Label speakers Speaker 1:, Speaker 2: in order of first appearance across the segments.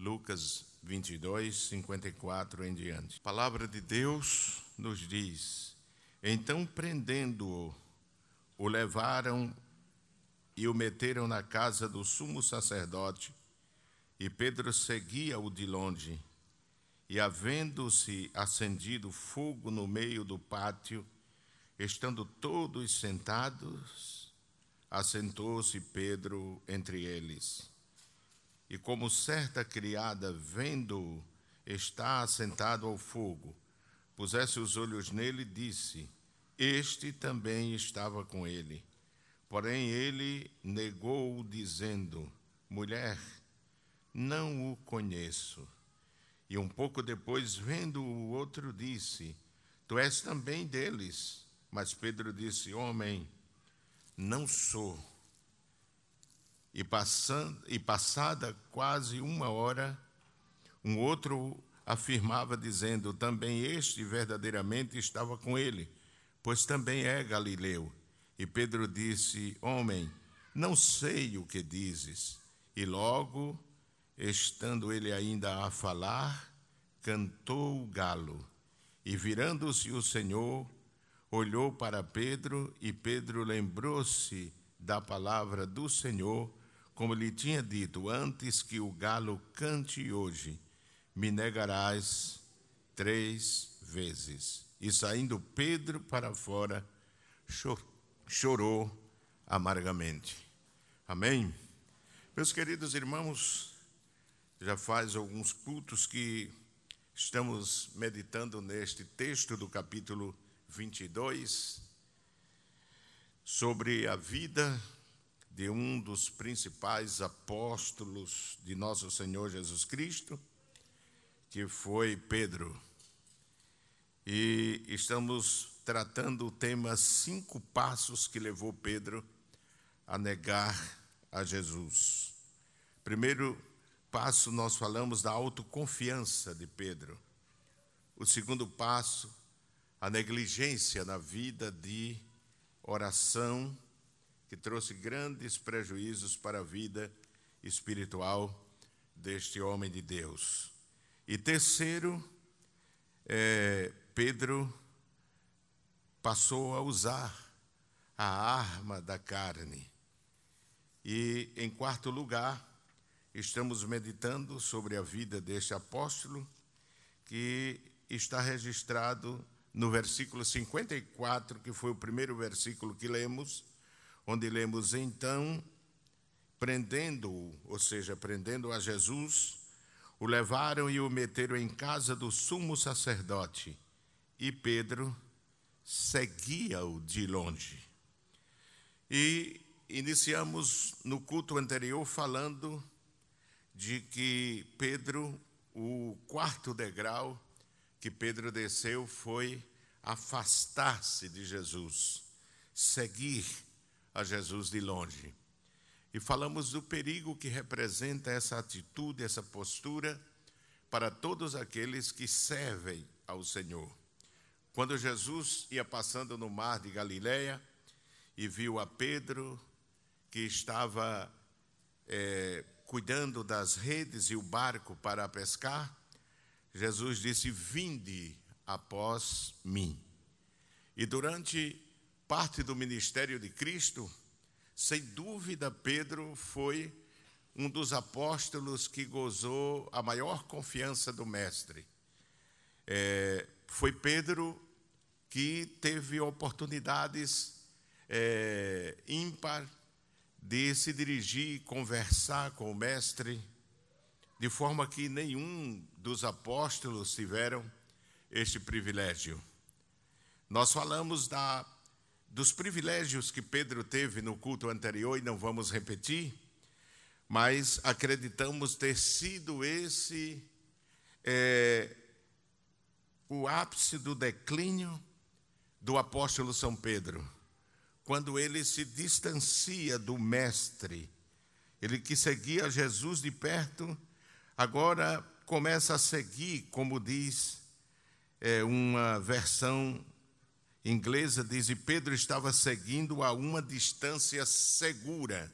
Speaker 1: Lucas 22, 54 em diante. A palavra de Deus nos diz: Então, prendendo-o, o levaram e o meteram na casa do sumo sacerdote, e Pedro seguia-o de longe. E, havendo-se acendido fogo no meio do pátio, estando todos sentados, assentou-se Pedro entre eles. E como certa criada, vendo-o, está assentado ao fogo, pusesse os olhos nele e disse: Este também estava com ele. Porém, ele negou dizendo: Mulher, não o conheço. E um pouco depois, vendo o outro, disse: Tu és também deles. Mas Pedro disse: Homem, não sou. E, passando, e passada quase uma hora, um outro afirmava, dizendo: Também este verdadeiramente estava com ele, pois também é galileu. E Pedro disse: Homem, não sei o que dizes. E logo, estando ele ainda a falar, cantou o galo. E virando-se o Senhor, olhou para Pedro, e Pedro lembrou-se da palavra do Senhor como lhe tinha dito, antes que o galo cante hoje, me negarás três vezes. E saindo Pedro para fora, chorou amargamente. Amém? Meus queridos irmãos, já faz alguns cultos que estamos meditando neste texto do capítulo 22 sobre a vida de um dos principais apóstolos de nosso Senhor Jesus Cristo, que foi Pedro. E estamos tratando o tema Cinco Passos que levou Pedro a negar a Jesus. Primeiro passo, nós falamos da autoconfiança de Pedro. O segundo passo, a negligência na vida de oração que trouxe grandes prejuízos para a vida espiritual deste homem de Deus. E terceiro, é, Pedro passou a usar a arma da carne. E, em quarto lugar, estamos meditando sobre a vida deste apóstolo, que está registrado no versículo 54, que foi o primeiro versículo que lemos, onde lemos então, prendendo-o, ou seja, prendendo a Jesus, o levaram e o meteram em casa do sumo sacerdote, e Pedro seguia-o de longe. E iniciamos no culto anterior falando de que Pedro, o quarto degrau que Pedro desceu foi afastar-se de Jesus, seguir a Jesus de longe. E falamos do perigo que representa essa atitude, essa postura para todos aqueles que servem ao Senhor. Quando Jesus ia passando no mar de Galiléia e viu a Pedro, que estava é, cuidando das redes e o barco para pescar, Jesus disse: Vinde após mim. E durante parte do ministério de Cristo, sem dúvida, Pedro foi um dos apóstolos que gozou a maior confiança do Mestre. É, foi Pedro que teve oportunidades é, ímpar de se dirigir, conversar com o Mestre, de forma que nenhum dos apóstolos tiveram este privilégio. Nós falamos da dos privilégios que Pedro teve no culto anterior, e não vamos repetir, mas acreditamos ter sido esse é, o ápice do declínio do apóstolo São Pedro, quando ele se distancia do Mestre, ele que seguia Jesus de perto, agora começa a seguir, como diz é, uma versão inglesa diz: E Pedro estava seguindo a uma distância segura.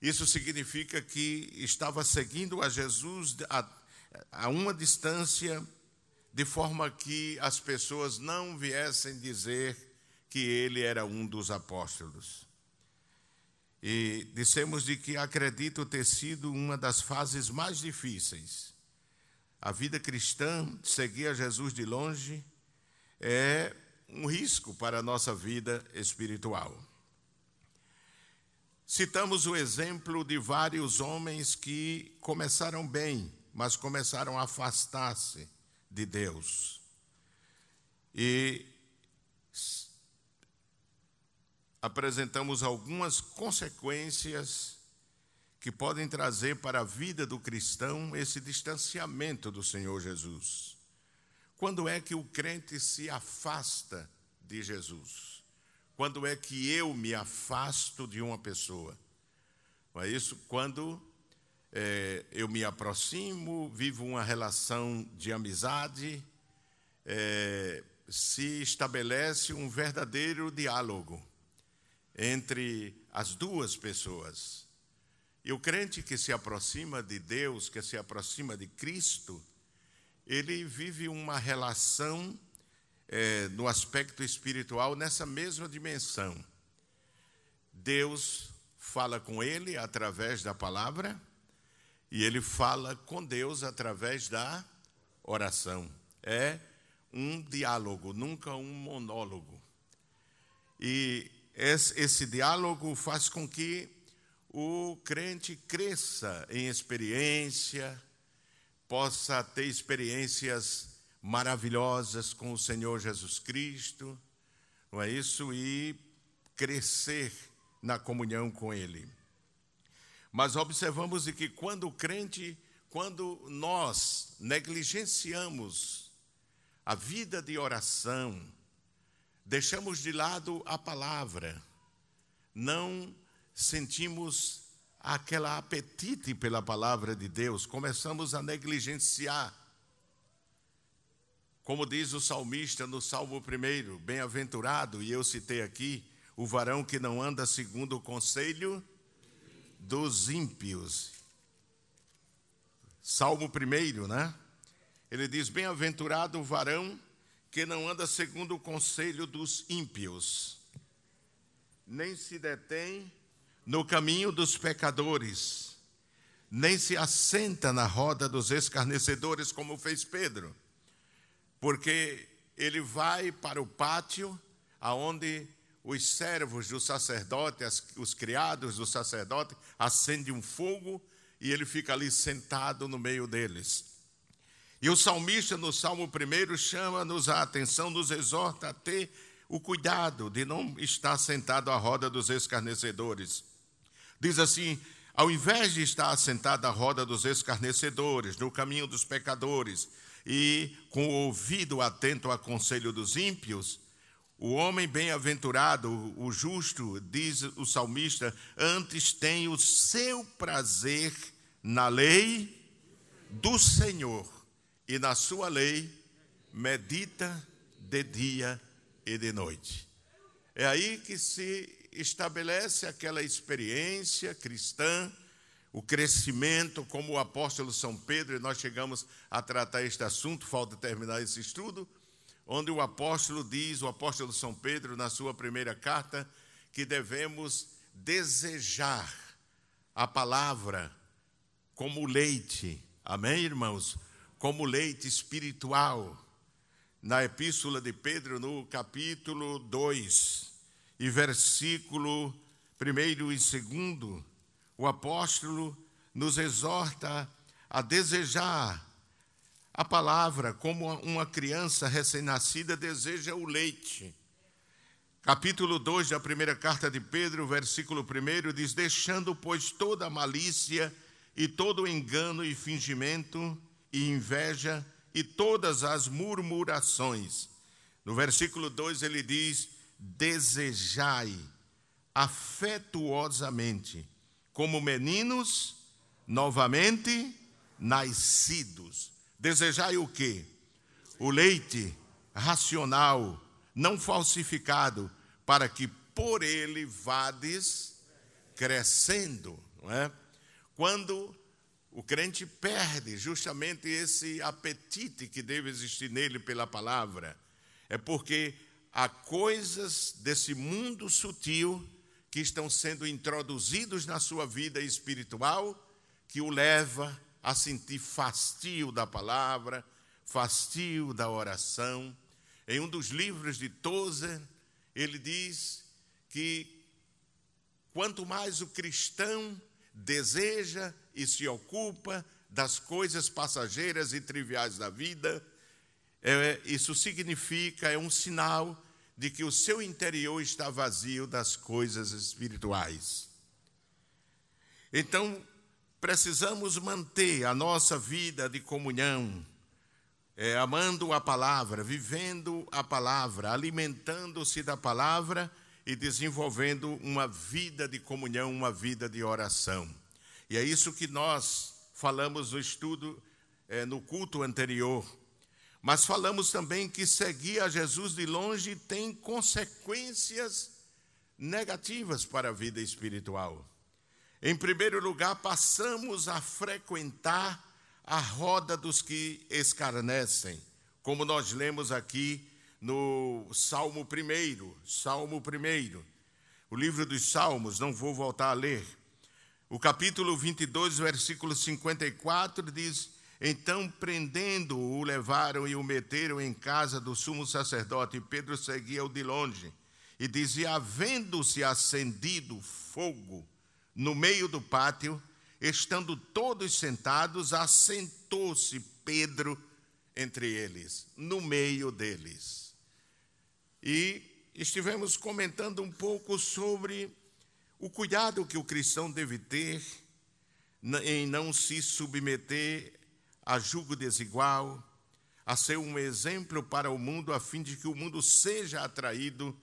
Speaker 1: Isso significa que estava seguindo a Jesus a, a uma distância, de forma que as pessoas não viessem dizer que ele era um dos apóstolos. E dissemos de que acredito ter sido uma das fases mais difíceis. A vida cristã, seguir a Jesus de longe, é um risco para a nossa vida espiritual. Citamos o exemplo de vários homens que começaram bem, mas começaram a afastar-se de Deus. E apresentamos algumas consequências que podem trazer para a vida do cristão esse distanciamento do Senhor Jesus. Quando é que o crente se afasta de Jesus? Quando é que eu me afasto de uma pessoa? Não é isso? Quando é, eu me aproximo, vivo uma relação de amizade, é, se estabelece um verdadeiro diálogo entre as duas pessoas. E o crente que se aproxima de Deus, que se aproxima de Cristo, ele vive uma relação é, no aspecto espiritual nessa mesma dimensão. Deus fala com ele através da palavra e ele fala com Deus através da oração. É um diálogo, nunca um monólogo. E esse, esse diálogo faz com que o crente cresça em experiência, possa ter experiências maravilhosas com o Senhor Jesus Cristo, não é isso? E crescer na comunhão com Ele. Mas observamos que quando o crente, quando nós negligenciamos a vida de oração, deixamos de lado a palavra, não sentimos aquele apetite pela palavra de Deus, começamos a negligenciar. Como diz o salmista no Salmo 1, bem-aventurado, e eu citei aqui, o varão que não anda segundo o conselho dos ímpios. Salmo 1, né? Ele diz: Bem-aventurado o varão que não anda segundo o conselho dos ímpios, nem se detém no caminho dos pecadores, nem se assenta na roda dos escarnecedores, como fez Pedro, porque ele vai para o pátio aonde os servos do sacerdote, os criados do sacerdote, acende um fogo e ele fica ali sentado no meio deles. E o salmista, no Salmo 1, chama-nos a atenção, nos exorta a ter o cuidado de não estar sentado à roda dos escarnecedores Diz assim: ao invés de estar sentado à roda dos escarnecedores, no caminho dos pecadores, e com o ouvido atento ao conselho dos ímpios, o homem bem-aventurado, o justo, diz o salmista, antes tem o seu prazer na lei do Senhor, e na sua lei medita de dia e de noite. É aí que se estabelece aquela experiência cristã, o crescimento, como o apóstolo São Pedro, e nós chegamos a tratar este assunto, falta terminar esse estudo, onde o apóstolo diz, o apóstolo São Pedro, na sua primeira carta, que devemos desejar a palavra como leite, amém, irmãos? Como leite espiritual. Na epístola de Pedro, no capítulo 2, e versículo 1 e 2, o apóstolo nos exorta a desejar a palavra como uma criança recém-nascida deseja o leite. Capítulo 2 da primeira carta de Pedro, versículo 1, diz: Deixando, pois, toda malícia e todo engano e fingimento e inveja e todas as murmurações. No versículo 2 ele diz: desejai afetuosamente, como meninos novamente nascidos. Desejai o quê? O leite racional, não falsificado, para que por ele vades crescendo. Não é? Quando o crente perde justamente esse apetite que deve existir nele pela palavra, é porque há coisas desse mundo sutil que estão sendo introduzidos na sua vida espiritual que o leva a sentir fastio da palavra, fastio da oração. Em um dos livros de Tozer, ele diz que quanto mais o cristão deseja e se ocupa das coisas passageiras e triviais da vida, é, isso significa, é um sinal de que o seu interior está vazio das coisas espirituais. Então, precisamos manter a nossa vida de comunhão, é, amando a palavra, vivendo a palavra, alimentando-se da palavra e desenvolvendo uma vida de comunhão, uma vida de oração. E é isso que nós falamos no estudo, é, no culto anterior, mas falamos também que seguir a Jesus de longe tem consequências negativas para a vida espiritual. Em primeiro lugar, passamos a frequentar a roda dos que escarnecem, como nós lemos aqui no Salmo 1, Salmo 1. O livro dos Salmos, não vou voltar a ler. O capítulo 22, versículo 54 diz: então, prendendo-o, levaram e o meteram em casa do sumo sacerdote. Pedro seguia-o de longe e dizia: Havendo-se acendido fogo no meio do pátio, estando todos sentados, assentou-se Pedro entre eles, no meio deles. E estivemos comentando um pouco sobre o cuidado que o cristão deve ter em não se submeter a julgo desigual, a ser um exemplo para o mundo, a fim de que o mundo seja atraído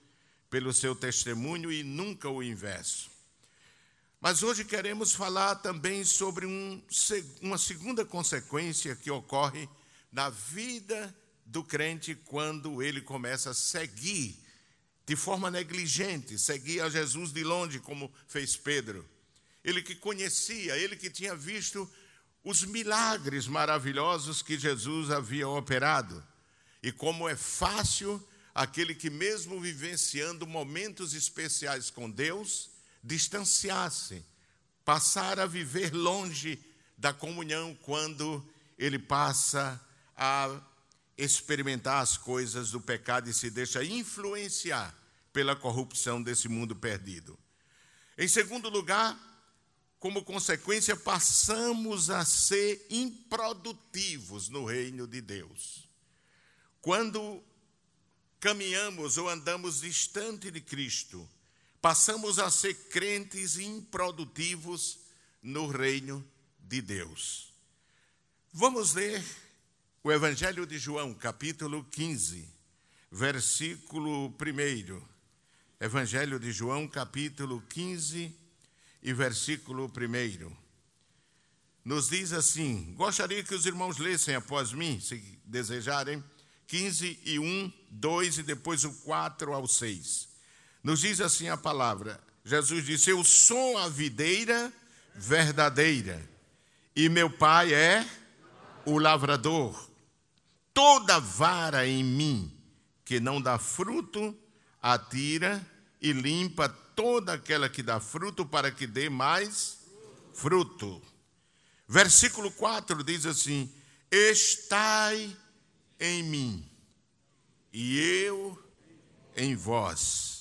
Speaker 1: pelo seu testemunho e nunca o inverso. Mas hoje queremos falar também sobre um, uma segunda consequência que ocorre na vida do crente quando ele começa a seguir de forma negligente, seguir a Jesus de longe, como fez Pedro. Ele que conhecia, ele que tinha visto os milagres maravilhosos que Jesus havia operado. E como é fácil aquele que, mesmo vivenciando momentos especiais com Deus, distanciasse, passar a viver longe da comunhão quando ele passa a experimentar as coisas do pecado e se deixa influenciar pela corrupção desse mundo perdido. Em segundo lugar, como consequência, passamos a ser improdutivos no reino de Deus. Quando caminhamos ou andamos distante de Cristo, passamos a ser crentes improdutivos no reino de Deus. Vamos ler o Evangelho de João, capítulo 15, versículo 1. Evangelho de João, capítulo 15, versículo e versículo 1. Nos diz assim: Gostaria que os irmãos lessem após mim, se desejarem, 15 e 1, 2 e depois o 4 ao 6. Nos diz assim a palavra: Jesus disse: Eu sou a videira verdadeira e meu pai é o lavrador. Toda vara em mim que não dá fruto, atira e limpa toda aquela que dá fruto, para que dê mais fruto. Versículo 4 diz assim: Estai em mim, e eu em vós.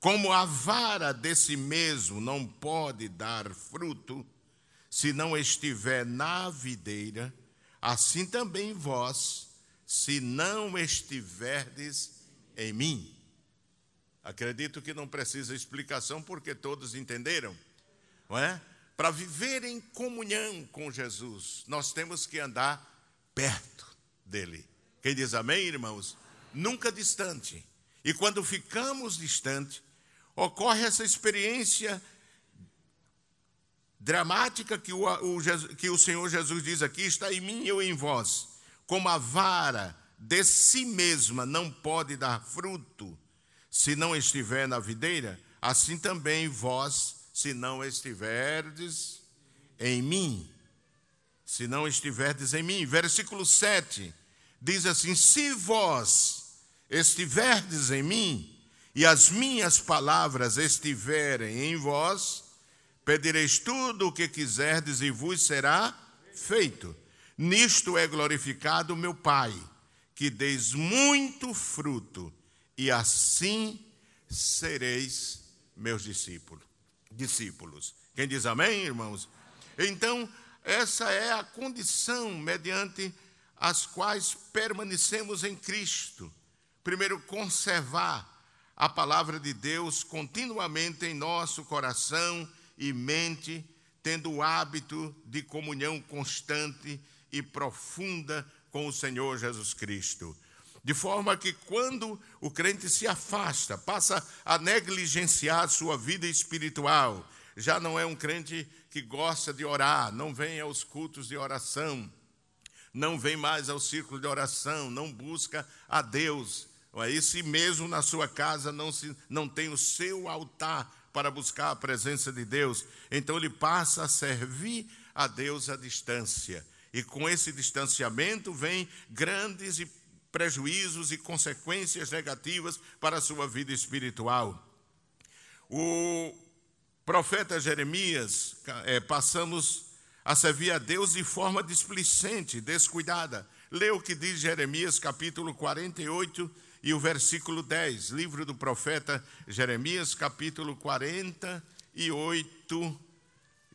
Speaker 1: Como a vara desse mesmo não pode dar fruto, se não estiver na videira, assim também vós, se não estiverdes em mim. Acredito que não precisa explicação porque todos entenderam, não é? Para viver em comunhão com Jesus, nós temos que andar perto dele. Quem diz amém, irmãos? Nunca distante. E quando ficamos distante, ocorre essa experiência dramática que o, o, que o Senhor Jesus diz aqui: está em mim e eu em vós. Como a vara de si mesma não pode dar fruto se não estiver na videira, assim também vós, se não estiverdes em mim. Se não estiverdes em mim. Versículo 7 diz assim: Se vós estiverdes em mim, e as minhas palavras estiverem em vós, pedireis tudo o que quiserdes e vos será feito. Nisto é glorificado meu Pai, que deis muito fruto e assim sereis meus discípulos. Discípulos. Quem diz amém, irmãos? Então, essa é a condição mediante as quais permanecemos em Cristo. Primeiro, conservar a palavra de Deus continuamente em nosso coração e mente, tendo o hábito de comunhão constante e profunda com o Senhor Jesus Cristo. De forma que quando o crente se afasta, passa a negligenciar sua vida espiritual, já não é um crente que gosta de orar, não vem aos cultos de oração, não vem mais ao círculo de oração, não busca a Deus. aí se mesmo na sua casa não, se, não tem o seu altar para buscar a presença de Deus, então ele passa a servir a Deus à distância. E com esse distanciamento vem grandes e prejuízos e consequências negativas para a sua vida espiritual. O profeta Jeremias, é, passamos a servir a Deus de forma displicente, descuidada. Lê o que diz Jeremias, capítulo 48 e o versículo 10, livro do profeta Jeremias, capítulo 48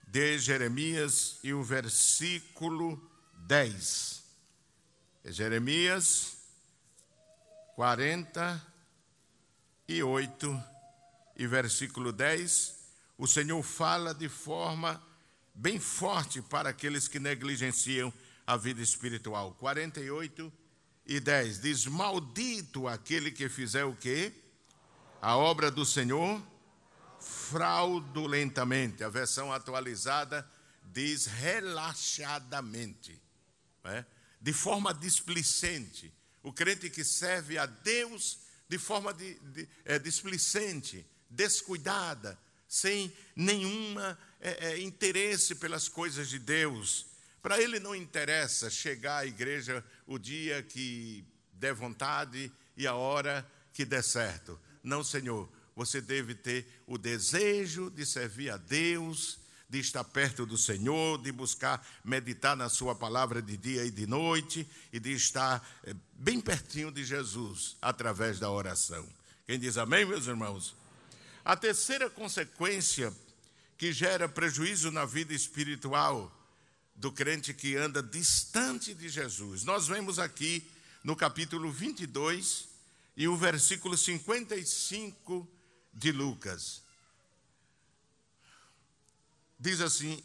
Speaker 1: de Jeremias e o versículo 10. É Jeremias 48 e versículo 10, o Senhor fala de forma bem forte para aqueles que negligenciam a vida espiritual. 48 e 10 diz: Maldito aquele que fizer o quê? A obra do Senhor fraudulentamente. A versão atualizada diz relaxadamente, né? de forma displicente o crente que serve a Deus de forma de, de, é, displicente, descuidada, sem nenhum é, é, interesse pelas coisas de Deus. Para ele não interessa chegar à igreja o dia que der vontade e a hora que der certo. Não, Senhor, você deve ter o desejo de servir a Deus de estar perto do Senhor, de buscar meditar na Sua palavra de dia e de noite e de estar eh, bem pertinho de Jesus através da oração. Quem diz amém, meus irmãos? A terceira consequência que gera prejuízo na vida espiritual do crente que anda distante de Jesus. Nós vemos aqui no capítulo 22 e o versículo 55 de Lucas diz assim: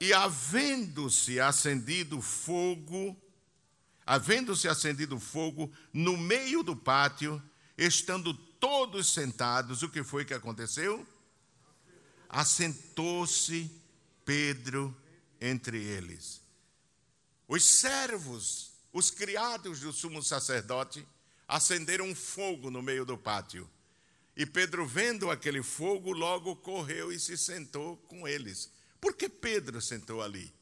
Speaker 1: E havendo-se acendido fogo, havendo-se acendido fogo no meio do pátio, estando todos sentados, o que foi que aconteceu? Assentou-se Pedro entre eles. Os servos, os criados do sumo sacerdote, acenderam fogo no meio do pátio. E Pedro, vendo aquele fogo, logo correu e se sentou com eles. Por que Pedro sentou ali?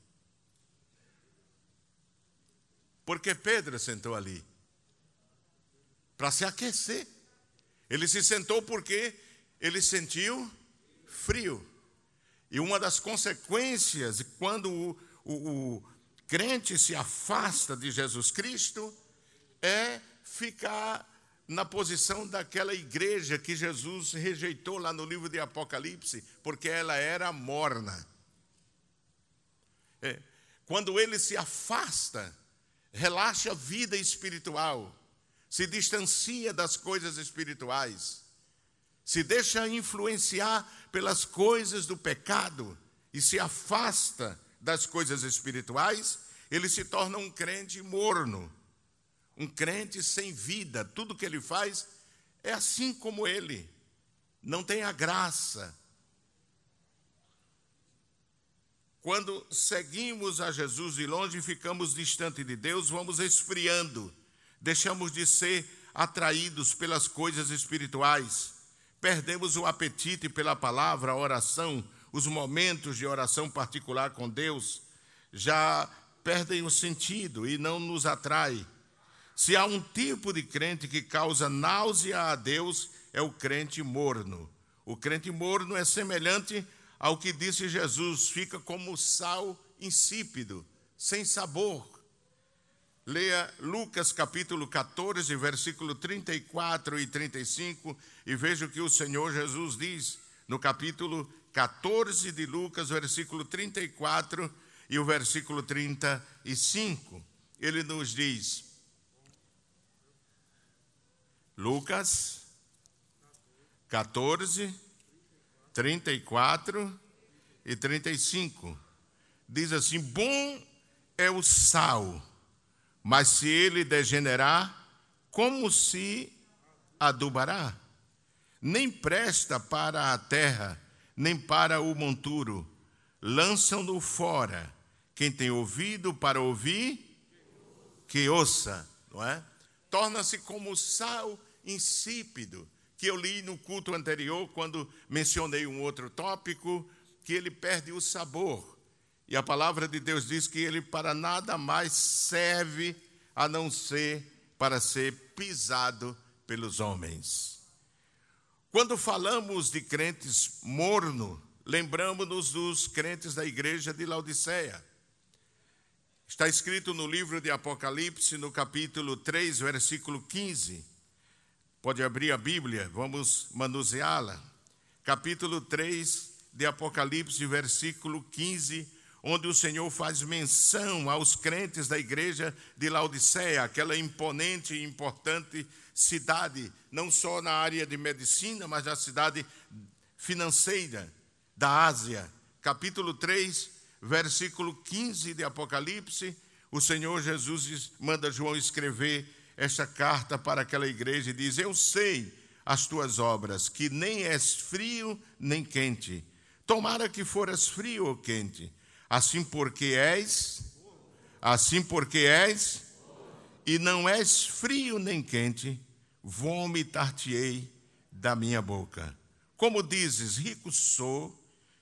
Speaker 1: Por que Pedro sentou ali? Para se aquecer. Ele se sentou porque ele sentiu frio. E uma das consequências, quando o, o, o crente se afasta de Jesus Cristo, é ficar na posição daquela igreja que Jesus rejeitou lá no livro de Apocalipse, porque ela era morna. É, quando ele se afasta, relaxa a vida espiritual, se distancia das coisas espirituais, se deixa influenciar pelas coisas do pecado e se afasta das coisas espirituais, ele se torna um crente morno um crente sem vida, tudo que ele faz é assim como ele, não tem a graça. Quando seguimos a Jesus de longe e ficamos distante de Deus, vamos esfriando, deixamos de ser atraídos pelas coisas espirituais, perdemos o apetite pela palavra, a oração, os momentos de oração particular com Deus já perdem o sentido e não nos atrai. Se há um tipo de crente que causa náusea a Deus, é o crente morno. O crente morno é semelhante ao que disse Jesus: fica como sal insípido, sem sabor. Leia Lucas capítulo 14, versículo 34 e 35, e veja o que o Senhor Jesus diz no capítulo 14 de Lucas, versículo 34 e o versículo 35. Ele nos diz: Lucas 14, 34 e 35. Diz assim: Bom é o sal, mas se ele degenerar, como se adubará? Nem presta para a terra, nem para o monturo. Lançam-no fora. Quem tem ouvido para ouvir, que ouça, não é? Torna-se como o sal insípido, que eu li no culto anterior, quando mencionei um outro tópico, que ele perde o sabor. E a palavra de Deus diz que ele para nada mais serve a não ser para ser pisado pelos homens. Quando falamos de crentes morno, lembramos-nos dos crentes da igreja de Laodiceia. Está escrito no livro de Apocalipse, no capítulo 3, versículo 15 Pode abrir a Bíblia, vamos manuseá-la. Capítulo 3 de Apocalipse, versículo 15, onde o Senhor faz menção aos crentes da igreja de Laodiceia, aquela imponente e importante cidade, não só na área de medicina, mas na cidade financeira da Ásia. Capítulo 3, versículo 15 de Apocalipse, o Senhor Jesus manda João escrever esta carta para aquela igreja e diz: Eu sei as tuas obras, que nem és frio nem quente. Tomara que fores frio ou quente, assim porque és, assim porque és, e não és frio nem quente, vomitar-te-ei da minha boca. Como dizes, rico sou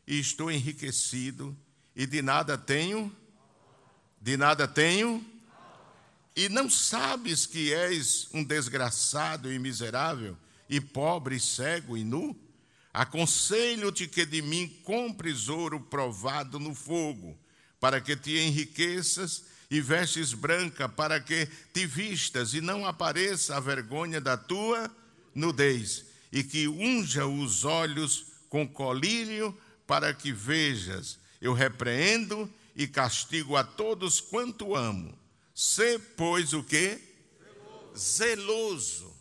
Speaker 1: e estou enriquecido, e de nada tenho, de nada tenho e não sabes que és um desgraçado e miserável, e pobre, cego e nu? Aconselho-te que de mim compres ouro provado no fogo, para que te enriqueças e vestes branca, para que te vistas e não apareça a vergonha da tua nudez, e que unja os olhos com colírio, para que vejas. Eu repreendo e castigo a todos quanto amo Ser, pois, o que Zeloso. zeloso.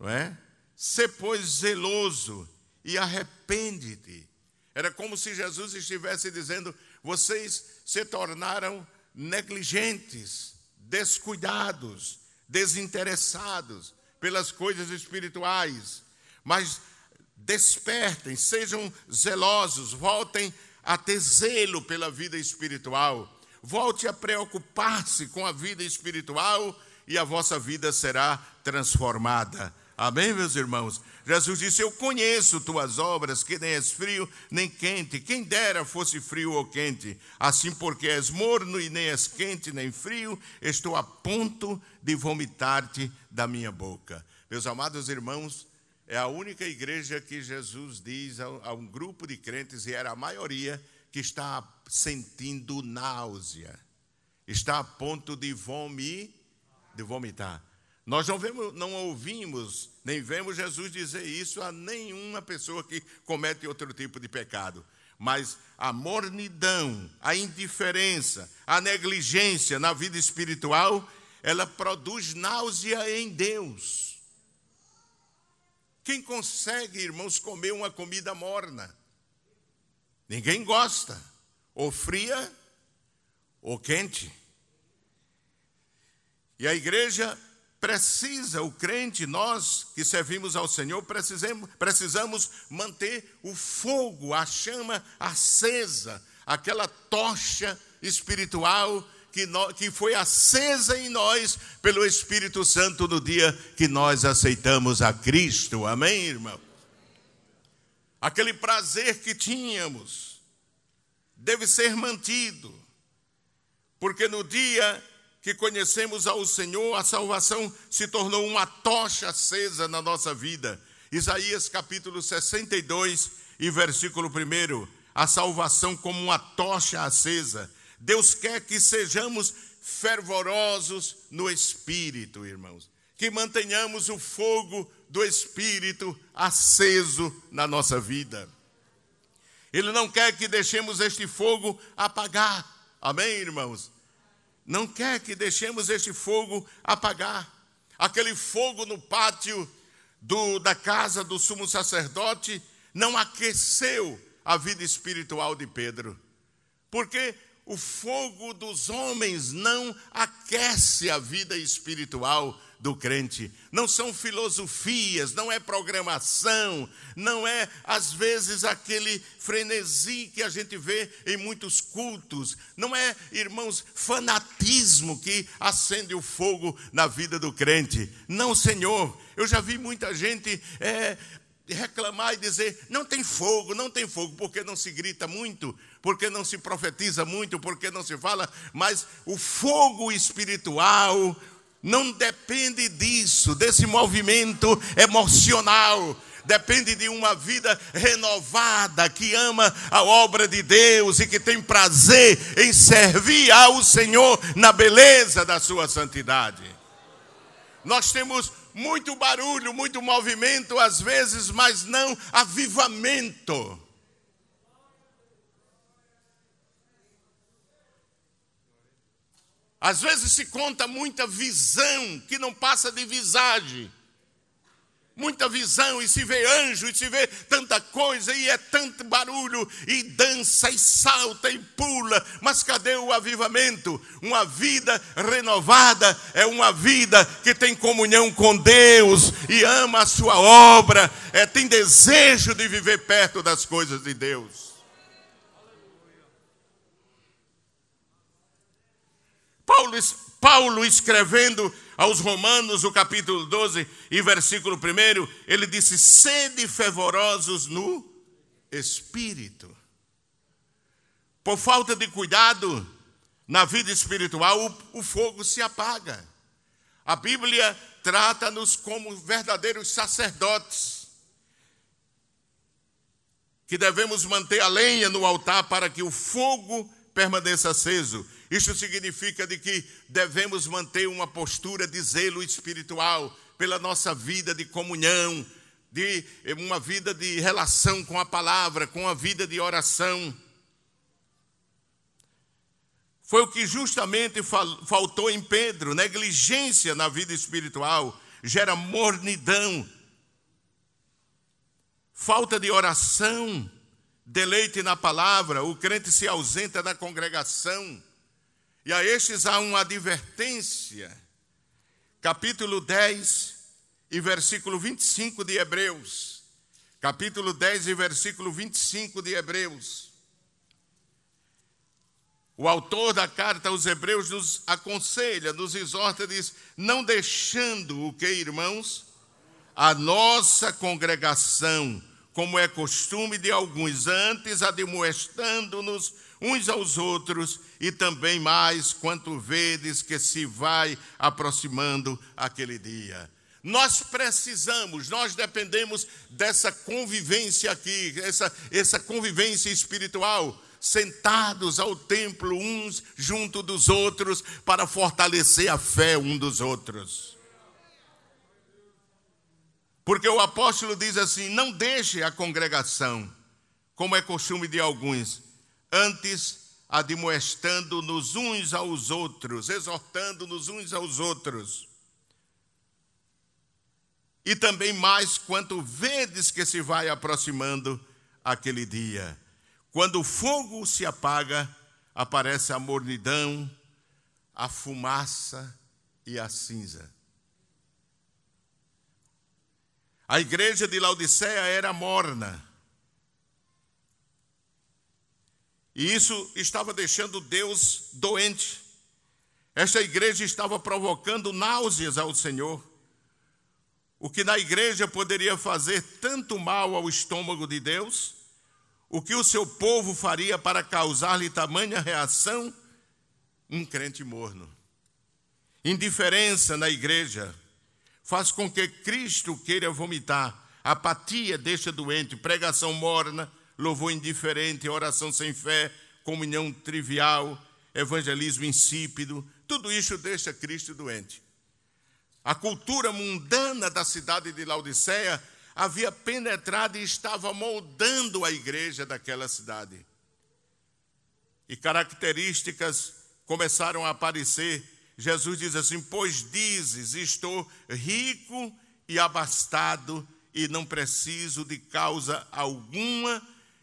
Speaker 1: Não é? Ser, pois, zeloso e arrepende-te. Era como se Jesus estivesse dizendo: vocês se tornaram negligentes, descuidados, desinteressados pelas coisas espirituais. Mas despertem, sejam zelosos, voltem a ter zelo pela vida espiritual volte a preocupar-se com a vida espiritual e a vossa vida será transformada. Amém, meus irmãos? Jesus disse: Eu conheço tuas obras, que nem és frio nem quente. Quem dera fosse frio ou quente. Assim, porque és morno e nem és quente nem frio, estou a ponto de vomitar-te da minha boca. Meus amados irmãos, é a única igreja que Jesus diz a um grupo de crentes, e era a maioria, que está sentindo náusea, está a ponto de, vomir, de vomitar. Nós não, vemos, não ouvimos, nem vemos Jesus dizer isso a nenhuma pessoa que comete outro tipo de pecado. Mas a mornidão, a indiferença, a negligência na vida espiritual, ela produz náusea em Deus. Quem consegue, irmãos, comer uma comida morna? Ninguém gosta, ou fria ou quente. E a igreja precisa, o crente, nós que servimos ao Senhor, precisamos, precisamos manter o fogo, a chama acesa, aquela tocha espiritual que, no, que foi acesa em nós pelo Espírito Santo no dia que nós aceitamos a Cristo. Amém, irmão? Aquele prazer que tínhamos deve ser mantido, porque no dia que conhecemos ao Senhor, a salvação se tornou uma tocha acesa na nossa vida. Isaías capítulo 62 e versículo 1. A salvação como uma tocha acesa. Deus quer que sejamos fervorosos no espírito, irmãos. Que mantenhamos o fogo do Espírito aceso na nossa vida. Ele não quer que deixemos este fogo apagar. Amém, irmãos? Não quer que deixemos este fogo apagar. Aquele fogo no pátio do, da casa do sumo sacerdote não aqueceu a vida espiritual de Pedro. Porque o fogo dos homens não aquece a vida espiritual do crente. Não são filosofias, não é programação, não é, às vezes, aquele frenesi que a gente vê em muitos cultos. Não é, irmãos, fanatismo que acende o fogo na vida do crente. Não, Senhor. Eu já vi muita gente é, reclamar e dizer: não tem fogo, não tem fogo, porque não se grita muito, porque não se profetiza muito, porque não se fala, mas o fogo espiritual, não depende disso, desse movimento emocional. Depende de uma vida renovada que ama a obra de Deus e que tem prazer em servir ao Senhor na beleza da sua santidade. Nós temos muito barulho, muito movimento às vezes, mas não avivamento. Às vezes se conta muita visão que não passa de visagem. Muita visão, e se vê anjo, e se vê tanta coisa, e é tanto barulho, e dança, e salta, e pula, mas cadê o avivamento? Uma vida renovada é uma vida que tem comunhão com Deus, e ama a sua obra, é, tem desejo de viver perto das coisas de Deus. Paulo, Paulo escrevendo aos Romanos, o capítulo 12 e versículo 1, ele disse: Sede fervorosos no espírito. Por falta de cuidado na vida espiritual, o, fogo se apaga. A Bíblia trata-nos como verdadeiros sacerdotes, que devemos manter a lenha no altar para que o fogo permaneça aceso isso significa de que devemos manter uma postura de zelo espiritual pela nossa vida de comunhão, de eh, uma vida de relação com a palavra, com a vida de oração. Foi o que justamente faltou em Pedro. Negligência na vida espiritual gera mornidão, falta de oração, deleite na palavra. O crente se ausenta da congregação. E a estes há uma advertência. Capítulo 10 e versículo 25 de Hebreus. Capítulo 10 e versículo 25 de Hebreus. O autor da carta aos Hebreus nos aconselha, nos exorta, diz: Não deixando o que, irmãos? A nossa congregação, como é costume de alguns antes, admoestando-nos uns aos outros e também mais quanto vedes que se vai aproximando aquele dia. Nós precisamos, nós dependemos dessa convivência aqui, essa, essa convivência espiritual, sentados ao templo uns junto dos outros, para fortalecer a fé um dos outros. Porque o apóstolo diz assim: não deixe a congregação, como é costume de alguns, antes admoestando-nos uns aos outros, exortando-nos uns aos outros. E também mais quanto vedes que se vai aproximando aquele dia. Quando o fogo se apaga, aparece a mornidão, a fumaça e a cinza. A igreja de Laodiceia era morna E isso estava deixando Deus doente. Esta igreja estava provocando náuseas ao Senhor. O que na igreja poderia fazer tanto mal ao estômago de Deus, o que o seu povo faria para causar-lhe tamanha reação? Um crente morno. Indiferença na igreja faz com que Cristo queira vomitar apatia deixa doente, pregação morna, louvor indiferente, oração sem fé, comunhão trivial, evangelismo insípido, tudo isso deixa Cristo doente. A cultura mundana da cidade de Laodiceia havia penetrado e estava moldando a igreja daquela cidade. E características começaram a aparecer. Jesus diz assim: Pois dizes, estou rico e abastado e não preciso de causa alguma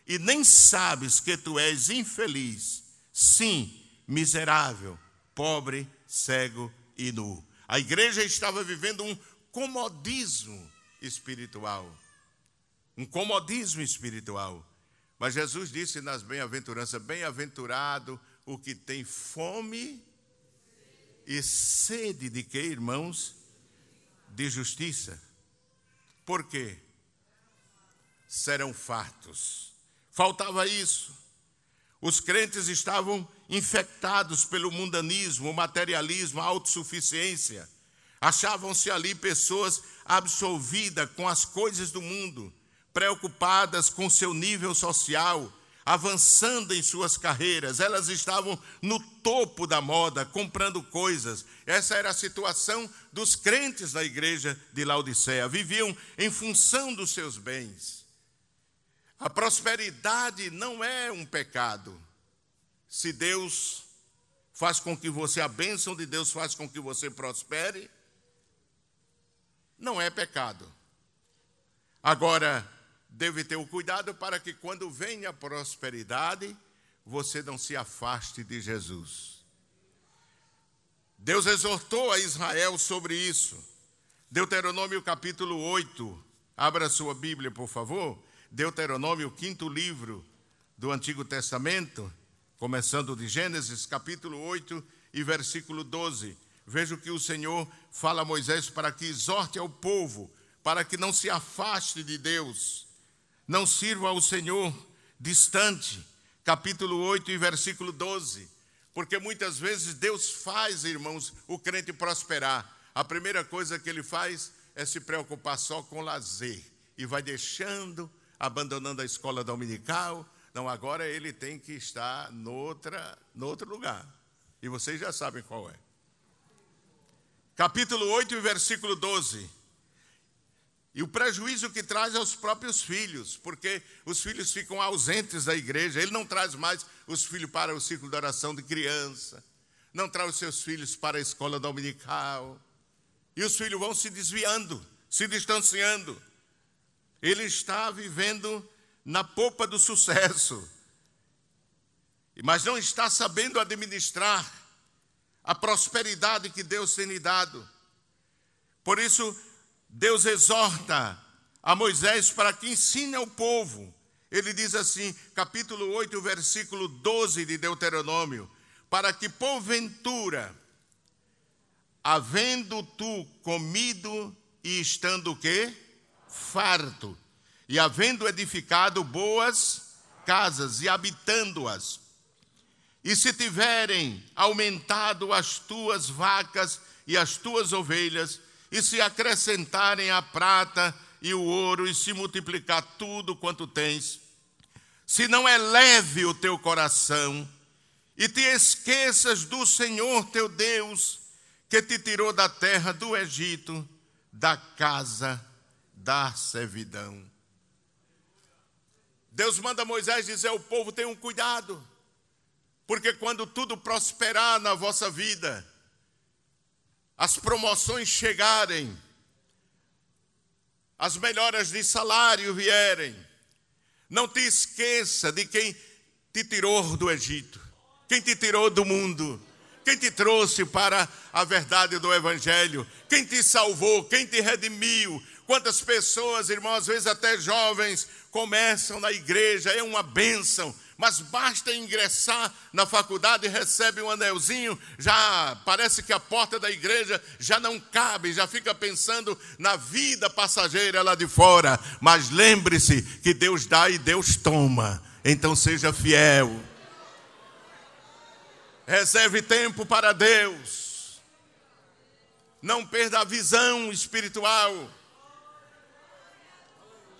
Speaker 1: e nem sabes que tu és infeliz, sim, miserável, pobre, cego e nu. A igreja estava vivendo um comodismo espiritual. Um comodismo espiritual. Mas Jesus disse nas bem-aventuranças: Bem-aventurado o que tem fome e sede de que, irmãos? De justiça. Por quê? Serão fartos. Faltava isso. Os crentes estavam infectados pelo mundanismo, o materialismo, a autossuficiência. Achavam-se ali pessoas absolvidas com as coisas do mundo, preocupadas com seu nível social, avançando em suas carreiras. Elas estavam no topo da moda, comprando coisas. Essa era a situação dos crentes da igreja de Laodiceia. Viviam em função dos seus bens. A prosperidade não é um pecado. Se Deus faz com que você, a bênção de Deus faz com que você prospere, não é pecado. Agora, deve ter o cuidado para que quando venha a prosperidade, você não se afaste de Jesus. Deus exortou a Israel sobre isso. Deuteronômio capítulo 8. Abra sua Bíblia, por favor. Deuteronômio, o quinto livro do Antigo Testamento, começando de Gênesis, capítulo 8 e versículo 12. Veja o que o Senhor fala a Moisés para que exorte ao povo, para que não se afaste de Deus, não sirva ao Senhor distante. Capítulo 8 e versículo 12. Porque muitas vezes Deus faz, irmãos, o crente prosperar. A primeira coisa que ele faz é se preocupar só com lazer e vai deixando abandonando a escola dominical. Não, agora ele tem que estar noutra, noutro lugar. E vocês já sabem qual é. Capítulo 8, versículo 12. E o prejuízo que traz aos próprios filhos, porque os filhos ficam ausentes da igreja. Ele não traz mais os filhos para o ciclo de oração de criança, não traz os seus filhos para a escola dominical. E os filhos vão se desviando, se distanciando. Ele está vivendo na polpa do sucesso, mas não está sabendo administrar a prosperidade que Deus tem lhe dado. Por isso, Deus exorta a Moisés para que ensine ao povo. Ele diz assim, capítulo 8, versículo 12 de Deuteronômio: Para que porventura, havendo tu comido e estando o quê? farto, e havendo edificado boas casas e habitando-as. E se tiverem aumentado as tuas vacas e as tuas ovelhas, e se acrescentarem a prata e o ouro, e se multiplicar tudo quanto tens, se não eleve é o teu coração, e te esqueças do Senhor teu Deus, que te tirou da terra do Egito, da casa da servidão. Deus manda Moisés dizer ao povo: tenham cuidado, porque quando tudo prosperar na vossa vida, as promoções chegarem, as melhoras de salário vierem, não te esqueça de quem te tirou do Egito, quem te tirou do mundo, quem te trouxe para a verdade do Evangelho, quem te salvou, quem te redimiu, Quantas pessoas, irmãos, às vezes até jovens, começam na igreja, é uma bênção, mas basta ingressar na faculdade e recebe um anelzinho, já parece que a porta da igreja já não cabe, já fica pensando na vida passageira lá de fora. Mas lembre-se que Deus dá e Deus toma, então seja fiel. Reserve tempo para Deus. Não perda a visão espiritual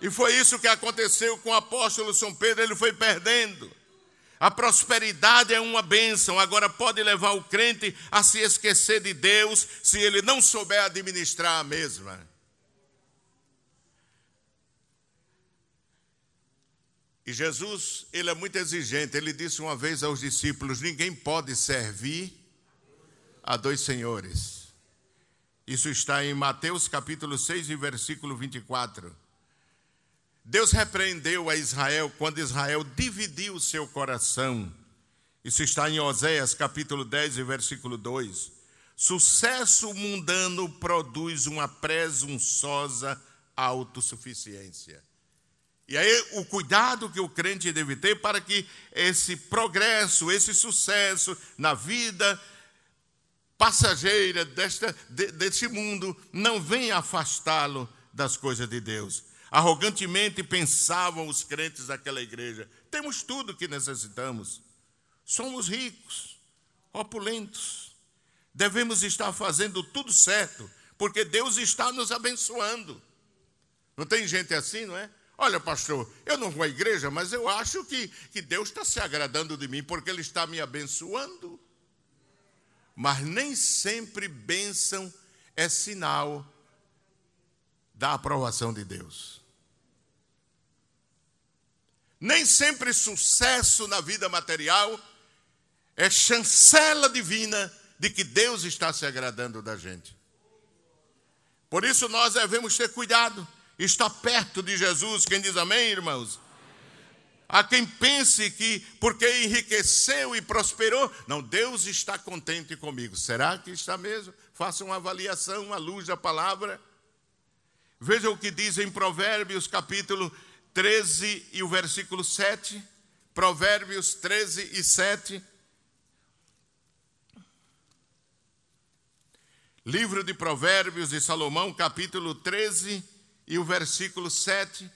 Speaker 1: e foi isso que aconteceu com o apóstolo São Pedro, ele foi perdendo. A prosperidade é uma bênção, agora pode levar o crente a se esquecer de Deus se ele não souber administrar a mesma. E Jesus, ele é muito exigente, ele disse uma vez aos discípulos: ninguém pode servir a dois senhores. Isso está em Mateus capítulo 6, versículo 24. Deus repreendeu a Israel quando Israel dividiu o seu coração. Isso está em Oséias capítulo 10 e versículo 2. Sucesso mundano produz uma presunçosa autossuficiência. E aí, o cuidado que o crente deve ter para que esse progresso, esse sucesso na vida passageira desta, de, deste mundo não venha afastá-lo das coisas de Deus. Arrogantemente pensavam os crentes daquela igreja: temos tudo que necessitamos, somos ricos, opulentos, devemos estar fazendo tudo certo, porque Deus está nos abençoando. Não tem gente assim, não é? Olha, pastor, eu não vou à igreja, mas eu acho que, que Deus está se agradando de mim, porque Ele está me abençoando. Mas nem sempre bênção é sinal da aprovação de Deus. Nem sempre sucesso na vida material é chancela divina de que Deus está se agradando da gente. Por isso nós devemos ter cuidado, estar perto de Jesus. Quem diz amém, irmãos? Há quem pense que porque enriqueceu e prosperou, não, Deus está contente comigo. Será que está mesmo? Faça uma avaliação à luz da palavra. Veja o que diz em Provérbios, capítulo 13 e o versículo 7, Provérbios 13 e 7. Livro de Provérbios de Salomão, capítulo 13 e o versículo 7.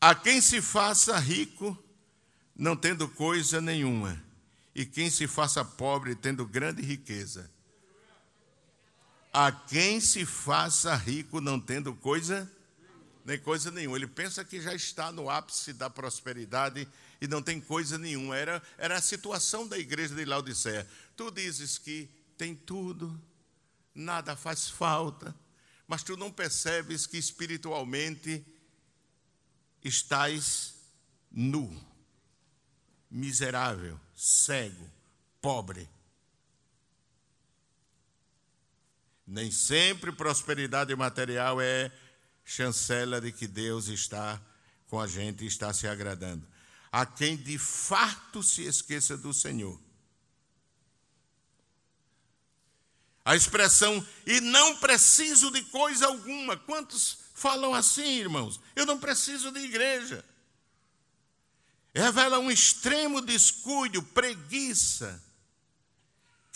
Speaker 1: A quem se faça rico, não tendo coisa nenhuma, e quem se faça pobre, tendo grande riqueza a quem se faça rico não tendo coisa nem coisa nenhuma. Ele pensa que já está no ápice da prosperidade e não tem coisa nenhuma. Era, era a situação da igreja de Laodicea. Tu dizes que tem tudo, nada faz falta, mas tu não percebes que espiritualmente estás nu, miserável, cego, pobre, Nem sempre prosperidade material é chancela de que Deus está com a gente e está se agradando. A quem de fato se esqueça do Senhor. A expressão, e não preciso de coisa alguma. Quantos falam assim, irmãos? Eu não preciso de igreja. Revela um extremo descuido, preguiça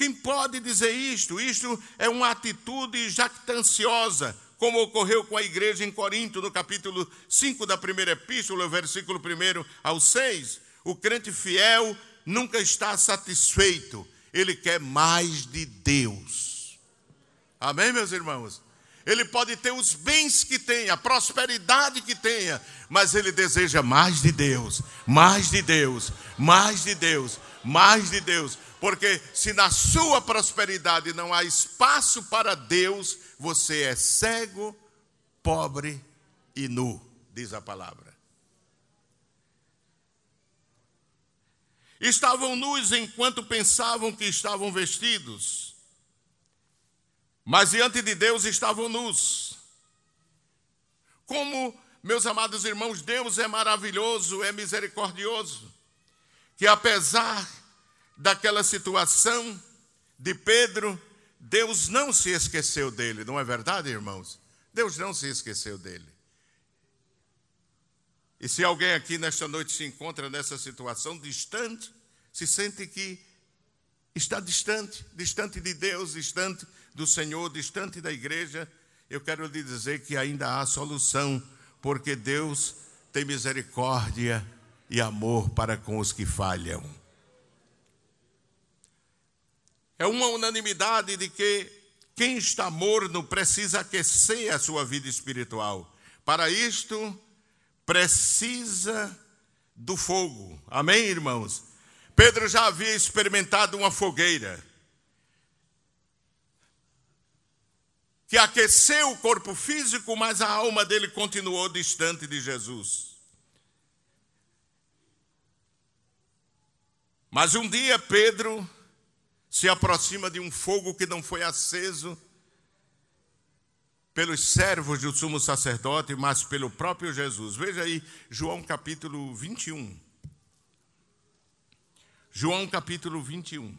Speaker 1: quem pode dizer isto? Isto é uma atitude jactanciosa, como ocorreu com a igreja em Corinto, no capítulo 5 da primeira epístola, versículo 1 ao 6. O crente fiel nunca está satisfeito, ele quer mais de Deus. Amém, meus irmãos? Ele pode ter os bens que tem, a prosperidade que tenha, mas ele deseja mais de Deus, mais de Deus, mais de Deus, mais de Deus. Porque se na sua prosperidade não há espaço para Deus, você é cego, pobre e nu, diz a palavra. Estavam nus enquanto pensavam que estavam vestidos, mas diante de Deus estavam nus. Como, meus amados irmãos, Deus é maravilhoso, é misericordioso, que apesar daquela situação de Pedro, Deus não se esqueceu dele, não é verdade, irmãos? Deus não se esqueceu dele. E se alguém aqui nesta noite se encontra nessa situação distante, se sente que está distante, distante de Deus, distante do Senhor, distante da igreja, eu quero lhe dizer que ainda há solução, porque Deus tem misericórdia e amor para com os que falham. É uma unanimidade de que quem está morno precisa aquecer a sua vida espiritual. Para isto, precisa do fogo. Amém, irmãos? Pedro já havia experimentado uma fogueira que aqueceu o corpo físico, mas a alma dele continuou distante de Jesus. Mas um dia Pedro se aproxima de um fogo que não foi aceso pelos servos do sumo sacerdote, mas pelo próprio Jesus. Veja aí, João capítulo 21. João capítulo 21.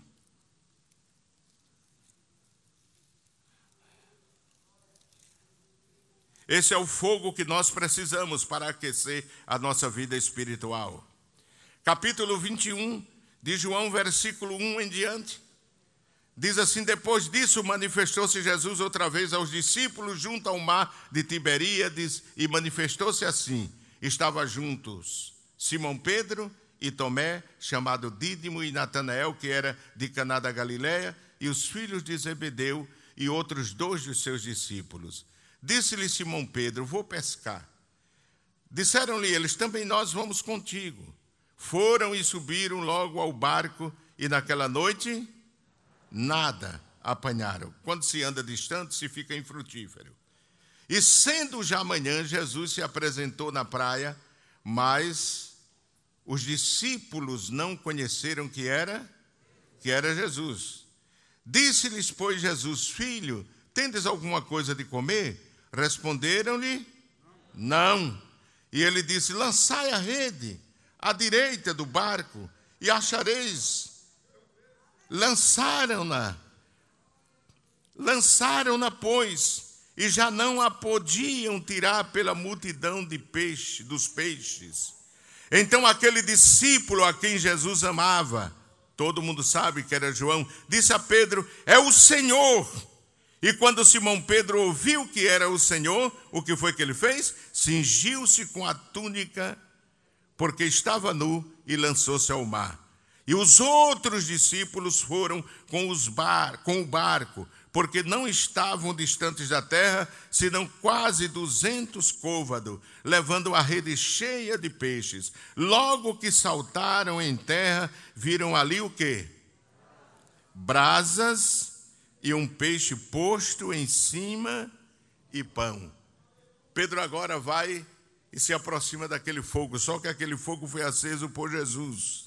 Speaker 1: Esse é o fogo que nós precisamos para aquecer a nossa vida espiritual. Capítulo 21 de João, versículo 1 em diante. Diz assim: Depois disso, manifestou-se Jesus outra vez aos discípulos junto ao mar de Tiberíades, e manifestou-se assim: Estava juntos Simão Pedro e Tomé, chamado Dídimo, e Natanael, que era de Caná da Galiléia, e os filhos de Zebedeu e outros dois dos seus discípulos. Disse-lhe Simão Pedro: Vou pescar. Disseram-lhe eles: Também nós vamos contigo. Foram e subiram logo ao barco, e naquela noite nada apanharam. Quando se anda distante, se fica infrutífero. E sendo já amanhã, Jesus se apresentou na praia, mas os discípulos não conheceram que era que era Jesus. Disse-lhes, pois, Jesus: Filho, tendes alguma coisa de comer? Responderam-lhe: Não. E ele disse: Lançai a rede à direita do barco e achareis lançaram-na. Lançaram-na, pois, e já não a podiam tirar pela multidão de peixe, dos peixes. Então aquele discípulo a quem Jesus amava, todo mundo sabe que era João, disse a Pedro: "É o Senhor". E quando Simão Pedro ouviu que era o Senhor, o que foi que ele fez? Cingiu-se com a túnica, porque estava nu e lançou-se ao mar. E os outros discípulos foram com, os bar, com o barco, porque não estavam distantes da terra, senão quase duzentos côvados, levando a rede cheia de peixes. Logo que saltaram em terra, viram ali o quê? Brasas e um peixe posto em cima e pão. Pedro agora vai e se aproxima daquele fogo, só que aquele fogo foi aceso por Jesus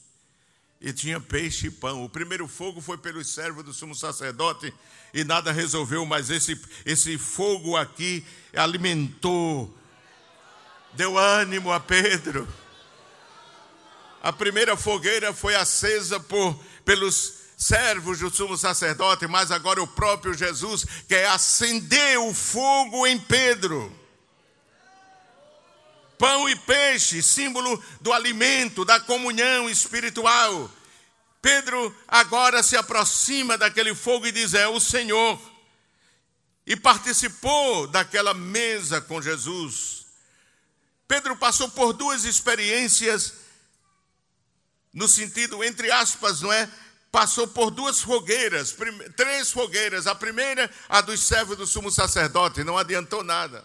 Speaker 1: e tinha peixe e pão. O primeiro fogo foi pelos servos do sumo sacerdote e nada resolveu, mas esse, esse fogo aqui alimentou, deu ânimo a Pedro. A primeira fogueira foi acesa por, pelos servos do sumo sacerdote, mas agora o próprio Jesus quer acender o fogo em Pedro. Pão e peixe, símbolo do alimento, da comunhão espiritual. Pedro agora se aproxima daquele fogo e diz: É o Senhor. E participou daquela mesa com Jesus. Pedro passou por duas experiências, no sentido, entre aspas, não é? Passou por duas fogueiras, três fogueiras. A primeira, a dos servos do sumo sacerdote, não adiantou nada.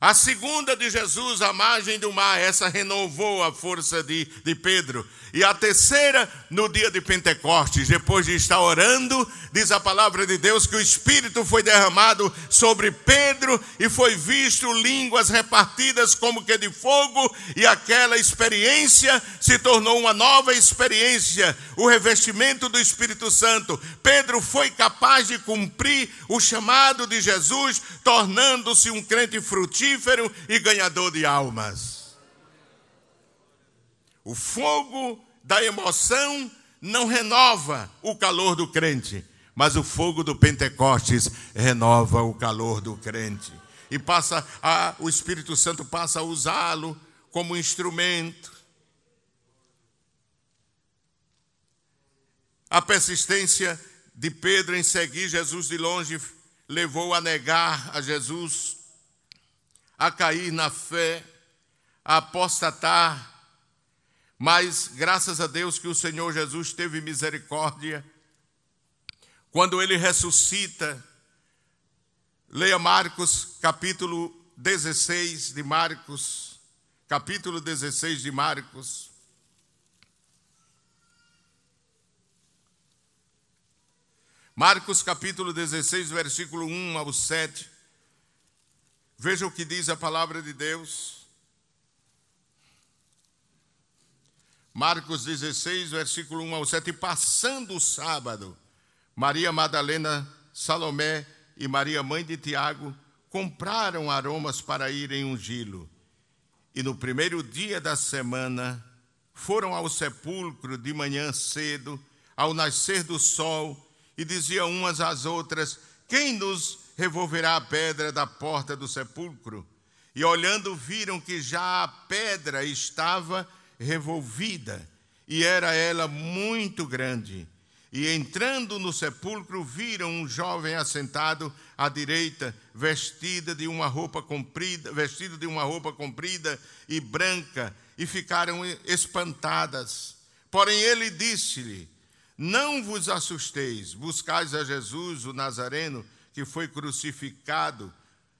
Speaker 1: A segunda de Jesus, à margem do mar, essa renovou a força de, de Pedro. E a terceira, no dia de Pentecostes, depois de estar orando, diz a palavra de Deus que o Espírito foi derramado sobre Pedro e foi visto línguas repartidas como que de fogo, e aquela experiência se tornou uma nova experiência, o revestimento do Espírito Santo. Pedro foi capaz de cumprir o chamado de Jesus, tornando-se um crente frutífero frutífero e ganhador de almas. O fogo da emoção não renova o calor do crente, mas o fogo do Pentecostes renova o calor do crente. E passa a, o Espírito Santo passa a usá-lo como instrumento. A persistência de Pedro em seguir Jesus de longe levou a negar a Jesus a cair na fé, a apostatar, mas graças a Deus que o Senhor Jesus teve misericórdia. Quando ele ressuscita, leia Marcos, capítulo 16 de Marcos, capítulo 16 de Marcos. Marcos capítulo 16, versículo 1 ao 7. Veja o que diz a palavra de Deus. Marcos 16, versículo 1 ao 7. Passando o sábado, Maria Madalena, Salomé e Maria, mãe de Tiago, compraram aromas para irem ungí E no primeiro dia da semana, foram ao sepulcro de manhã cedo, ao nascer do sol, e diziam umas às outras: Quem nos revolverá a pedra da porta do sepulcro. E olhando, viram que já a pedra estava revolvida, e era ela muito grande. E entrando no sepulcro, viram um jovem assentado à direita, vestida de uma roupa comprida, vestido de uma roupa comprida e branca, e ficaram espantadas. Porém ele disse-lhe: Não vos assusteis, buscais a Jesus, o Nazareno, que foi crucificado,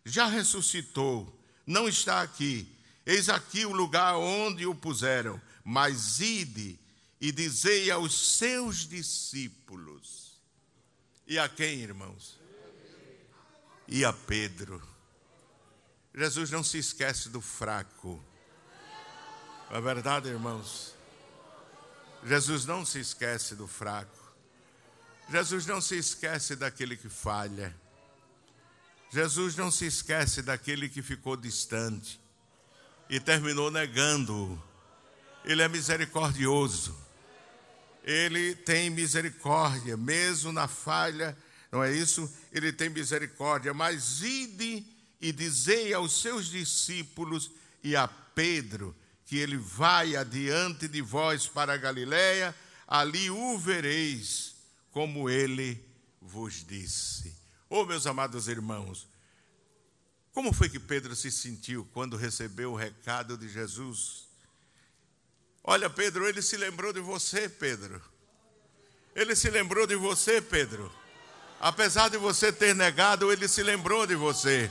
Speaker 1: já ressuscitou, não está aqui. Eis aqui o lugar onde o puseram, mas ide e dizei aos seus discípulos. E a quem, irmãos? E a Pedro. Jesus não se esquece do fraco. É verdade, irmãos? Jesus não se esquece do fraco. Jesus não se esquece daquele que falha. Jesus não se esquece daquele que ficou distante e terminou negando-o. Ele é misericordioso. Ele tem misericórdia, mesmo na falha, não é isso? Ele tem misericórdia. Mas ide e dizei aos seus discípulos e a Pedro que ele vai adiante de vós para a Galiléia, ali o vereis, como ele vos disse. Oh, meus amados irmãos, como foi que Pedro se sentiu quando recebeu o recado de Jesus? Olha, Pedro, ele se lembrou de você, Pedro. Ele se lembrou de você, Pedro. Apesar de você ter negado, ele se lembrou de você.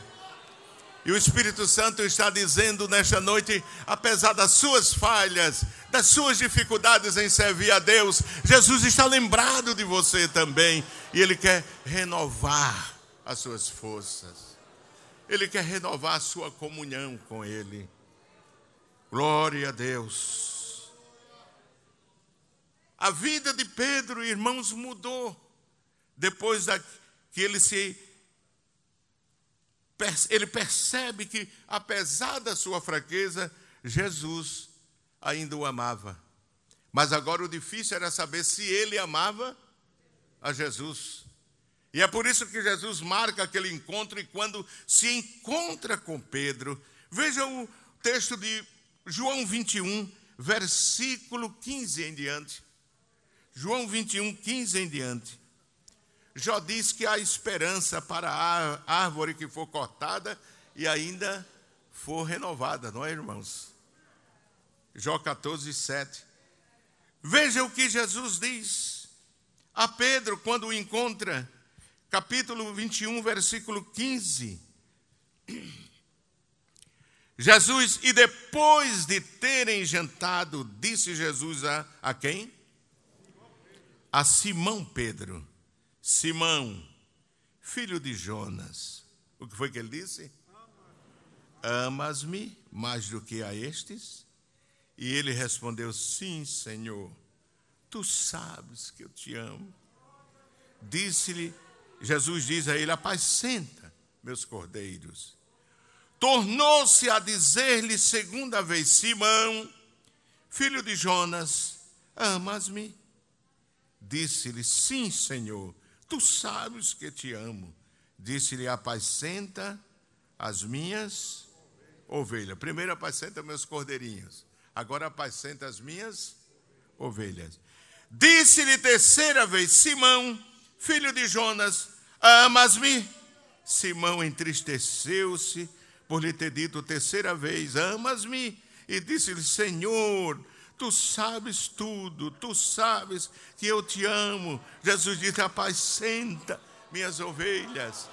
Speaker 1: E o Espírito Santo está dizendo nesta noite, apesar das suas falhas, das suas dificuldades em servir a Deus, Jesus está lembrado de você também e ele quer renovar as suas forças. Ele quer renovar a sua comunhão com Ele. Glória a Deus. A vida de Pedro, irmãos, mudou depois da, que ele se ele percebe que apesar da sua fraqueza, Jesus ainda o amava. Mas agora o difícil era saber se ele amava a Jesus. E é por isso que Jesus marca aquele encontro e quando se encontra com Pedro, veja o texto de João 21, versículo 15 em diante. João 21, 15 em diante. Já diz que há esperança para a árvore que for cortada e ainda for renovada, não é, irmãos? Jó 14, 7. Veja o que Jesus diz a Pedro quando o encontra capítulo 21, versículo 15. Jesus, e depois de terem jantado, disse Jesus a, a quem? A Simão Pedro: Simão, filho de Jonas. O que foi que ele disse? Amas-me mais do que a estes? E ele respondeu: Sim, Senhor, tu sabes que eu te amo. Disse-lhe: Jesus diz a ele: Apacenta, meus cordeiros. Tornou-se a dizer-lhe segunda vez: Simão, filho de Jonas, amas-me? Disse-lhe: Sim, Senhor, tu sabes que te amo. Disse-lhe: Apacenta as minhas ovelhas. Primeiro apacenta meus cordeirinhos. Agora apacenta as minhas ovelhas. Disse-lhe terceira vez: Simão, filho de Jonas, Amas-me? Simão entristeceu-se por lhe ter dito terceira vez: Amas-me? E disse-lhe: Senhor, tu sabes tudo, tu sabes que eu te amo. Jesus disse: Apacenta minhas ovelhas.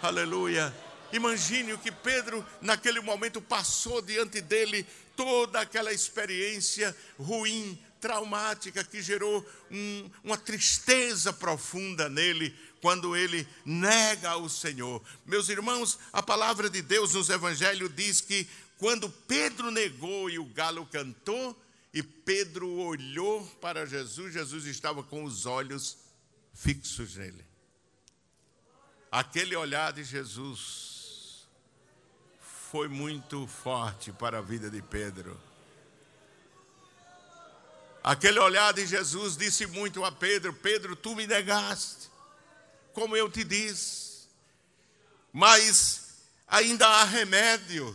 Speaker 1: Aleluia. Imagine o que Pedro, naquele momento, passou diante dele toda aquela experiência ruim, traumática, que gerou um, uma tristeza profunda nele, quando ele nega o Senhor. Meus irmãos, a palavra de Deus nos Evangelho diz que quando Pedro negou e o galo cantou, e Pedro olhou para Jesus, Jesus estava com os olhos fixos nele. Aquele olhar de Jesus foi muito forte para a vida de Pedro. Aquele olhar de Jesus disse muito a Pedro: Pedro, tu me negaste como eu te disse. Mas ainda há remédio.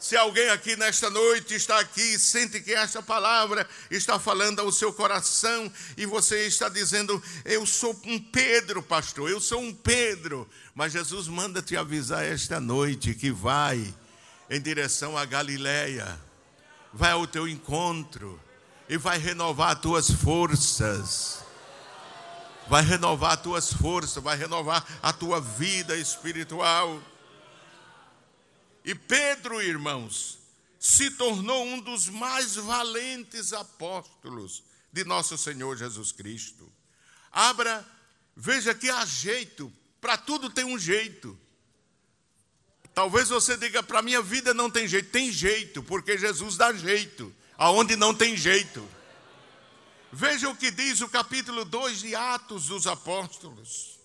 Speaker 1: Se alguém aqui nesta noite está aqui e sente que esta palavra está falando ao seu coração e você está dizendo: Eu sou um Pedro, pastor, eu sou um Pedro. Mas Jesus manda te avisar esta noite que vai em direção à Galileia, vai ao teu encontro e vai renovar as tuas forças vai renovar as tuas forças, vai renovar a tua vida espiritual. E Pedro, irmãos, se tornou um dos mais valentes apóstolos de nosso Senhor Jesus Cristo. Abra, veja que há jeito, para tudo tem um jeito. Talvez você diga, para minha vida não tem jeito, tem jeito, porque Jesus dá jeito, aonde não tem jeito. Veja o que diz o capítulo 2 de Atos dos Apóstolos.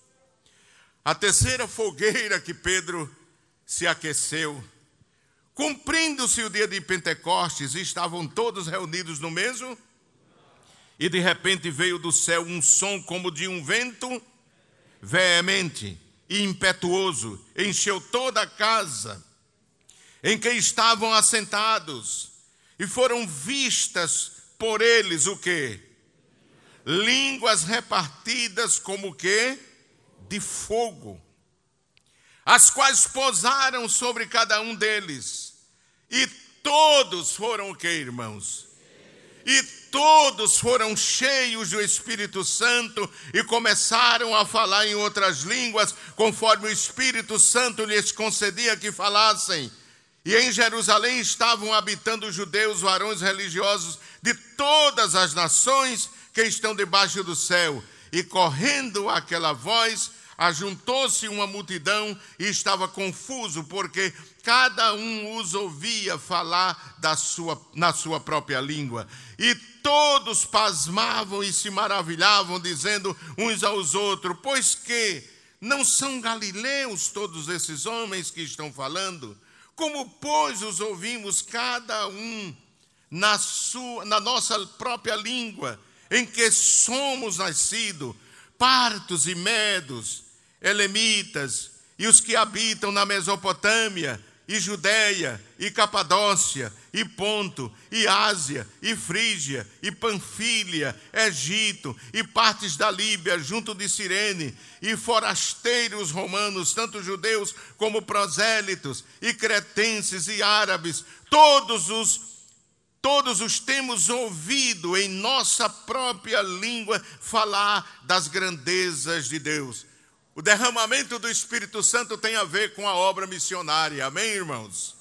Speaker 1: A terceira fogueira que Pedro se aqueceu. Cumprindo-se o dia de Pentecostes, estavam todos reunidos no mesmo. E de repente veio do céu um som como de um vento veemente e impetuoso, encheu toda a casa em que estavam assentados, e foram vistas por eles o que? línguas repartidas como que de fogo, as quais pousaram sobre cada um deles. E todos foram o que, irmãos? E todos foram cheios do Espírito Santo e começaram a falar em outras línguas, conforme o Espírito Santo lhes concedia que falassem. E em Jerusalém estavam habitando judeus, varões religiosos de todas as nações, que estão debaixo do céu. E correndo aquela voz, ajuntou-se uma multidão e estava confuso, porque cada um os ouvia falar da sua, na sua própria língua. E todos pasmavam e se maravilhavam, dizendo uns aos outros: Pois que não são galileus todos esses homens que estão falando? Como, pois, os ouvimos cada um na, sua, na nossa própria língua? em que somos nascidos, partos e medos, elemitas e os que habitam na Mesopotâmia, e Judéia, e Capadócia, e Ponto, e Ásia, e Frígia, e Panfilia, Egito, e partes da Líbia, junto de Cirene, e forasteiros romanos, tanto judeus como prosélitos, e cretenses e árabes, todos os Todos os temos ouvido em nossa própria língua falar das grandezas de Deus. O derramamento do Espírito Santo tem a ver com a obra missionária, amém, irmãos?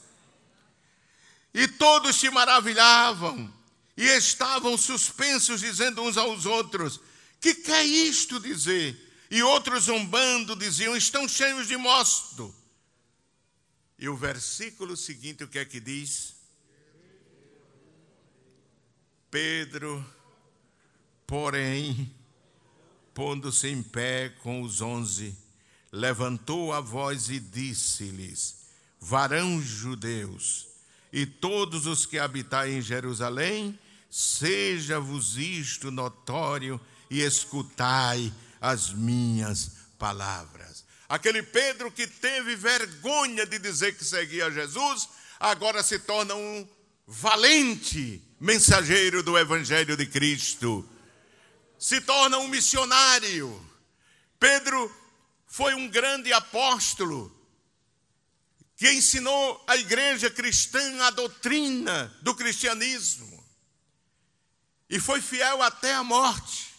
Speaker 1: E todos se maravilhavam e estavam suspensos, dizendo uns aos outros: Que quer é isto dizer? E outros, zombando, diziam: Estão cheios de mosto. E o versículo seguinte, o que é que diz? Pedro, porém, pondo-se em pé com os onze, levantou a voz e disse-lhes: Varão judeus, e todos os que habitai em Jerusalém, seja-vos isto notório e escutai as minhas palavras. Aquele Pedro que teve vergonha de dizer que seguia Jesus, agora se torna um valente mensageiro do Evangelho de Cristo, se torna um missionário. Pedro foi um grande apóstolo que ensinou a igreja cristã a doutrina do cristianismo e foi fiel até a morte,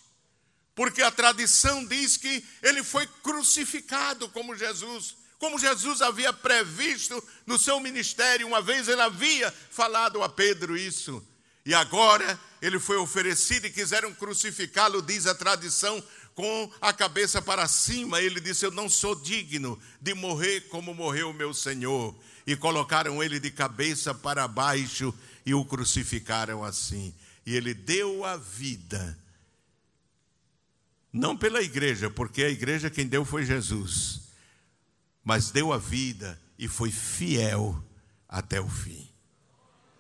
Speaker 1: porque a tradição diz que ele foi crucificado como Jesus como Jesus havia previsto no seu ministério, uma vez ele havia falado a Pedro isso. E agora ele foi oferecido e quiseram crucificá-lo, diz a tradição, com a cabeça para cima. Ele disse: Eu não sou digno de morrer como morreu o meu Senhor. E colocaram ele de cabeça para baixo e o crucificaram assim. E ele deu a vida, não pela igreja, porque a igreja quem deu foi Jesus, mas deu a vida e foi fiel até o fim.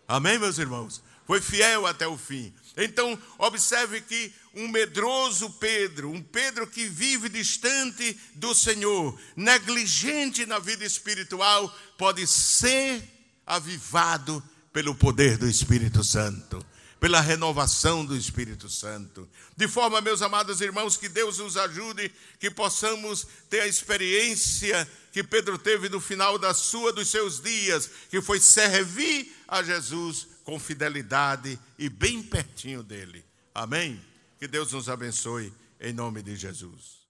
Speaker 1: Amém, meus irmãos? foi fiel até o fim. Então, observe que um medroso Pedro, um Pedro que vive distante do Senhor, negligente na vida espiritual, pode ser avivado pelo poder do Espírito Santo, pela renovação do Espírito Santo. De forma, meus amados irmãos, que Deus nos ajude, que possamos ter a experiência que Pedro teve no final da sua dos seus dias, que foi servir a Jesus com fidelidade e bem pertinho dele. Amém? Que Deus nos abençoe em nome de Jesus.